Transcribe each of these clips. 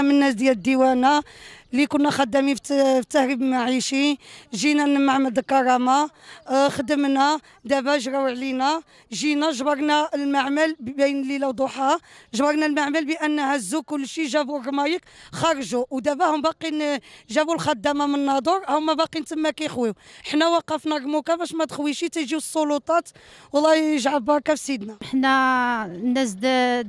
كمية من الناس ديال الديوانة اللي كنا خدامين في التهريب المعيشي جينا لمعمد الكرامه آه، خدمنا دابا جراو علينا جينا جبرنا المعمل بين ليله وضحاها جبرنا المعمل بان هزوا كل شيء جابوا الرمايك خرجوا ودابا هم باقيين آه، جابوا الخدامه من الناظور هما باقيين تما كيخويو حنا وقفنا رموكه باش ما تخويش تيجيو السلطات والله يجعل بركه في سيدنا حنا الناس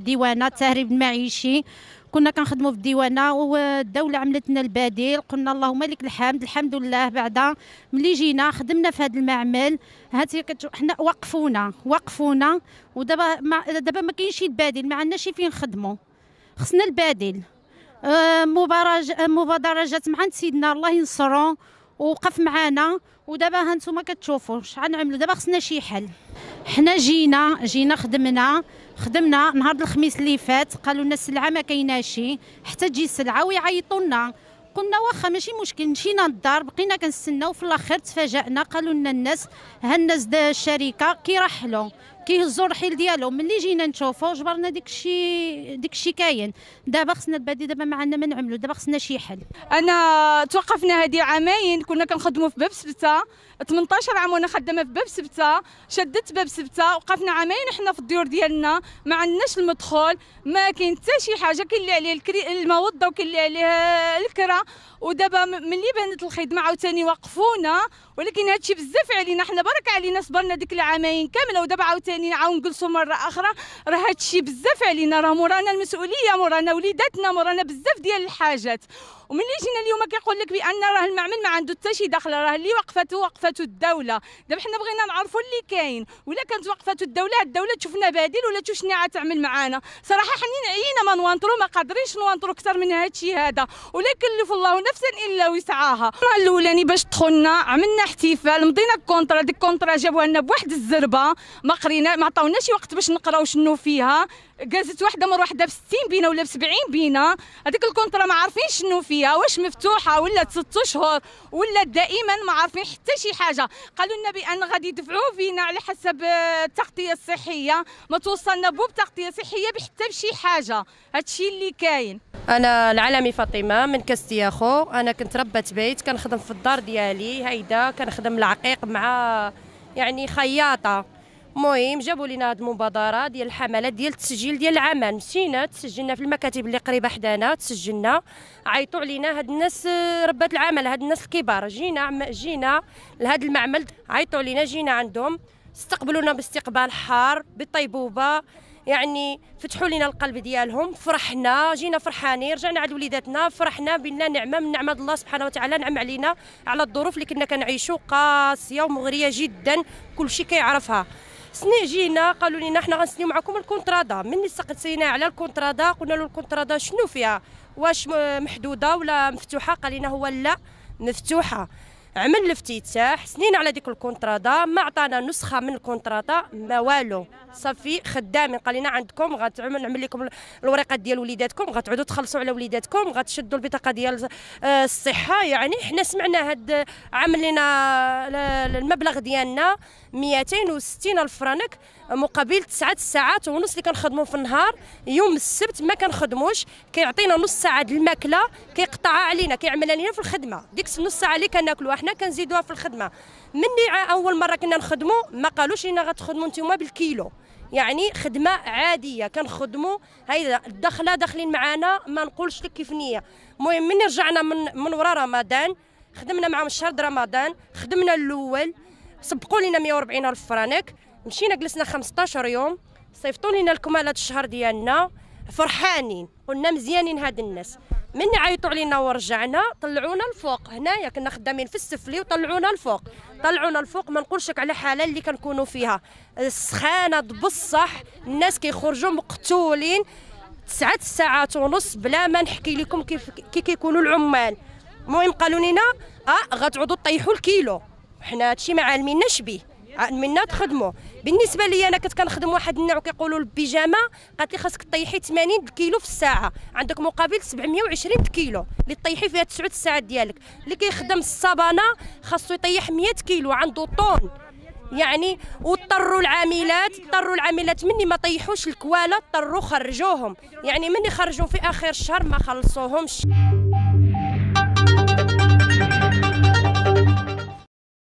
ديوانه التهريب المعيشي كنا كنخدموا في الديوانه والدوله عملت لنا البديل قلنا اللهم لك الحمد الحمد لله بعدا ملي جينا خدمنا في هذا المعمل هاتي حنا وقفونا وقفونا ودابا دابا ما كاينش شي بديل ما عندناش فين نخدموا خصنا البديل آه، مبادره جات مع سيدنا الله ينصرو ووقف معانا ودابا ها انتم كتشوفوا غنعملوا دابا خصنا شي حل حنا جينا جينا خدمنا خدمنا نهار الخميس اللي فات قالوا لنا السلعه ما كايناش حتى تجي السلعه ويعيطوا لنا قلنا واخا ماشي مشكل مشينا للدار بقينا كنستناو في الاخر تفاجئنا قالوا لنا الناس ها الناس الشركه كيرحلوا كيهزوا الرحيل ديالهم ملي جينا نشوفوا جبرنا داك الشيء داك الشيء كاين دابا خصنا البادي دابا ما عندنا ما نعملوا دابا خصنا شي حل انا توقفنا هذه عامين كنا كنخدموا في باب سبته 18 عام وانا خدامه في باب سبته شدت باب سبته وقفنا عامين حنا في الديور ديالنا ما عندناش المدخول ما كاين حتى شي حاجه كاين اللي عليه الكري... الموضه وكاين اللي عليه الكرا ودابا ملي بانت الخدمه عاوتاني وقفونا ولكن هادشي بزاف علينا حنا برك علينا صبرنا ديك العامين كامله ودابا عاوتاني ثاني نعاون نجلسوا مره اخرى راه هذا الشيء بزاف علينا راه مورانا المسؤوليه مورانا وليداتنا مورانا بزاف ديال الحاجات وملي جينا اليوم كيقول لك بان راه المعمل ما عنده حتى شي دخل راه اللي وقفته وقفته الدوله دابا حنا بغينا نعرفوا اللي كاين ولا كانت وقفته الدوله الدوله تشوفنا بديل ولا تشوف شنو تعمل معانا صراحه حنا عينا ما نوانطرو ما قادرينش نوانطرو اكثر من هذا الشيء هذا ولا يكلف الله نفسا الا وسعها المره الاولاني باش دخلنا عملنا احتفال مضينا الكونترا ديك الكونترا جابوها لنا بواحد الزربه ما قرينا لينا ما عطاوناش وقت باش نقراو شنو فيها جازت واحده مر وحده ب 60 بينه ولا ب 70 بينه هذيك الكونترا ما عارفين شنو فيها واش مفتوحه ولا ست اشهر ولا دائما ما عارفين حتى شي حاجه قالوا لنا بان غادي يدفعوا فينا على حسب آه، التغطيه الصحيه ما توصلنا بو بتغطيه صحيه بحتى بشي حاجه هادشي اللي كاين انا العالمي فاطمه من كاستياخو انا كنت ربة بيت كنخدم في الدار ديالي هيدا كنخدم العقيق مع يعني خياطه المهم جابوا لنا هذه المبادره ديال الحملات ديال التسجيل ديال العمل مشينا تسجلنا في المكاتب اللي قريبه حدانا تسجلنا عيطوا علينا هاد الناس آه، ربات العمل هاد الناس الكبار جينا جينا لهذا المعمل عيطوا علينا جينا عندهم استقبلونا باستقبال حار بالطيبوبه يعني فتحوا لنا القلب ديالهم فرحنا جينا فرحانين رجعنا عند وليداتنا فرحنا بنا نعمه من نعمه الله سبحانه وتعالى نعم علينا على الظروف اللي كنا كنعيشوا قاسيه ومغريه جدا كل شيء كيعرفها سني جينا قالوا لنا حنا غنسنيو معكم الكونترادا مني سقسينا على الكونترادا قلنا له الكونترادا شنو فيها واش محدوده ولا مفتوحه قال لنا هو لا مفتوحه عمل الافتتاح سنين على ديك الكونترادا ما عطانا نسخه من الكونترادا ما والو صافي خدامين قال لنا عندكم غتعمل نعمل لكم الورقات ديال وليداتكم غتعودوا تخلصوا على وليداتكم غتشدوا البطاقه ديال آه، الصحه يعني حنا سمعنا هاد عمل لنا المبلغ ديالنا 260 الف فرنك مقابل 9 ساعات ونص اللي كنخدموا في النهار يوم السبت ما كنخدموش كيعطينا نص ساعه د الماكله كيقطعها علينا كيعمل علينا في الخدمه ديك النص ساعه اللي كناكلوها حنا كنزيدوها في الخدمه مني اول مره كنا نخدموا ما قالوش لنا غتخدموا نتوما بالكيلو يعني خدمه عاديه كنخدموا هاي الدخله داخلين معانا ما نقولش لك كيف نيه المهم مني رجعنا من من ورا رمضان خدمنا معاهم شهر رمضان خدمنا الاول سبقوا لنا 140 الف فرانك مشينا جلسنا 15 يوم صيفطوا لنا الكمالات الشهر ديالنا فرحانين قلنا مزيانين هاد الناس من عيطوا علينا ورجعنا طلعونا الفوق هنايا كنا خدامين في السفلي وطلعونا الفوق طلعونا الفوق ما نقولش على حاله اللي كنكونوا فيها السخانه بصح الناس كيخرجوا مقتولين تسعة ساعات ونص بلا ما نحكي لكم كيف كي كيكونوا العمال المهم قالوا لنا اه غتعودوا طيحوا الكيلو حنا هادشي ما عالميناش به منا تخدموا بالنسبه لي انا كنت كنخدم واحد النوع كيقولوا البيجامه قالت لي خاصك طيحي 80 كيلو في الساعه عندك مقابل 720 كيلو اللي طيحي فيها 9 ساعات ديالك اللي كيخدم الصبانه خاصو يطيح 100 كيلو عنده طون يعني واضطروا العاملات اضطروا العاملات مني ما طيحوش الكواله اضطروا خرجوهم يعني مني خرجوا في اخر الشهر ما خلصوهمش